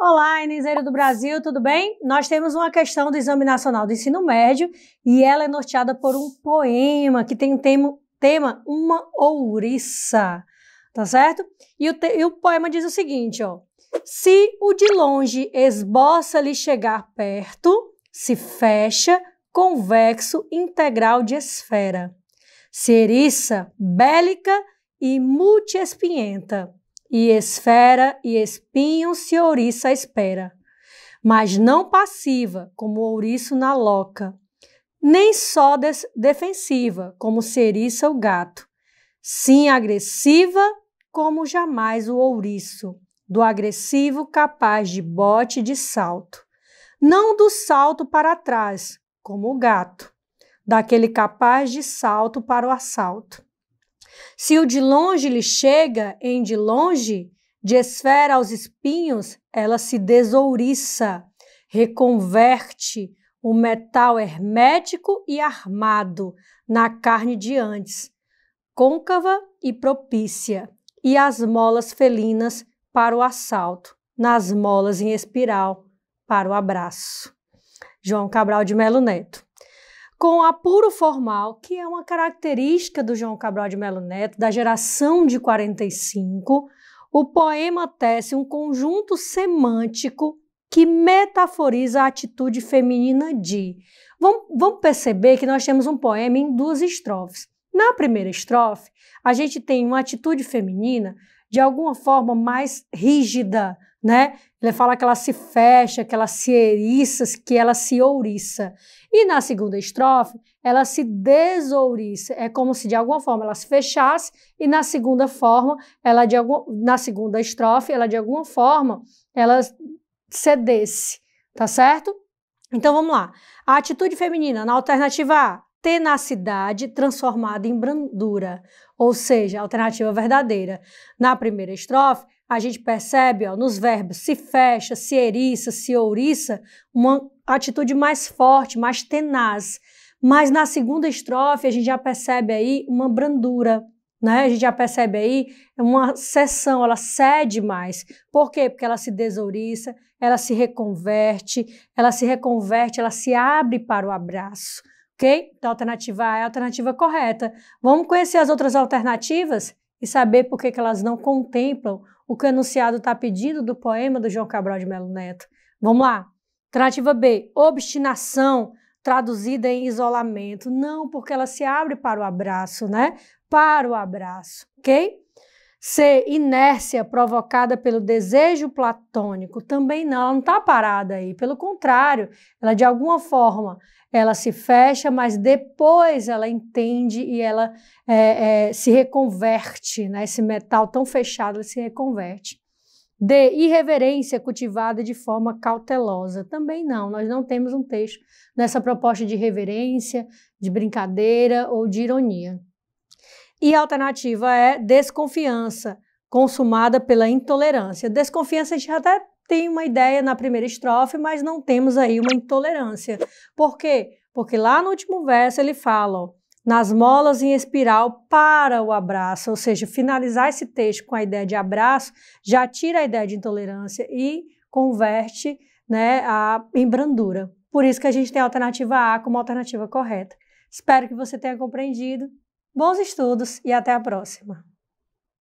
Olá, Inezeiro do Brasil, tudo bem? Nós temos uma questão do Exame Nacional do Ensino Médio e ela é norteada por um poema que tem o tema, tema Uma Ouriça, tá certo? E o, te, e o poema diz o seguinte, ó. Se o de longe esboça lhe chegar perto, se fecha convexo integral de esfera. Se eriça, bélica e multiespinhenta e esfera e espinho se ouriça espera, mas não passiva, como ouriço na loca, nem só defensiva, como seriça o gato, sim agressiva, como jamais o ouriço, do agressivo capaz de bote de salto, não do salto para trás, como o gato, daquele capaz de salto para o assalto. Se o de longe lhe chega em de longe, de esfera aos espinhos, ela se desouriça, reconverte o metal hermético e armado na carne de antes, côncava e propícia, e as molas felinas para o assalto, nas molas em espiral para o abraço. João Cabral de Melo Neto com apuro formal, que é uma característica do João Cabral de Melo Neto, da geração de 45, o poema tece um conjunto semântico que metaforiza a atitude feminina de. Vamos, vamos perceber que nós temos um poema em duas estrofes. Na primeira estrofe, a gente tem uma atitude feminina de alguma forma mais rígida, né? Ele fala que ela se fecha, que ela se eriça, que ela se ouriça. E na segunda estrofe, ela se desouriça. É como se de alguma forma ela se fechasse e na segunda forma, ela de algum, na segunda estrofe, ela de alguma forma, ela cedesse, tá certo? Então vamos lá. A atitude feminina na alternativa A, tenacidade transformada em brandura, ou seja, alternativa verdadeira. Na primeira estrofe, a gente percebe ó, nos verbos se fecha, se eriça, se ouriça, uma atitude mais forte, mais tenaz. Mas na segunda estrofe a gente já percebe aí uma brandura, né? A gente já percebe aí uma sessão, ela cede mais. Por quê? Porque ela se desouriça, ela se reconverte, ela se reconverte, ela se abre para o abraço, ok? Então a alternativa A é a alternativa correta. Vamos conhecer as outras alternativas? e saber por que, que elas não contemplam o que o enunciado está pedindo do poema do João Cabral de Melo Neto. Vamos lá. Alternativa B, obstinação traduzida em isolamento. Não, porque ela se abre para o abraço, né? Para o abraço, ok? ser inércia provocada pelo desejo platônico, também não, ela não está parada aí. Pelo contrário, ela de alguma forma ela se fecha, mas depois ela entende e ela é, é, se reconverte, né? Esse metal tão fechado se reconverte. D. Irreverência cultivada de forma cautelosa. Também não, nós não temos um texto nessa proposta de reverência, de brincadeira ou de ironia. E a alternativa é desconfiança, consumada pela intolerância. Desconfiança a gente até tem uma ideia na primeira estrofe, mas não temos aí uma intolerância. Por quê? Porque lá no último verso ele fala, ó, nas molas em espiral para o abraço, ou seja, finalizar esse texto com a ideia de abraço já tira a ideia de intolerância e converte né, a, em brandura. Por isso que a gente tem a alternativa A como alternativa correta. Espero que você tenha compreendido. Bons estudos e até a próxima!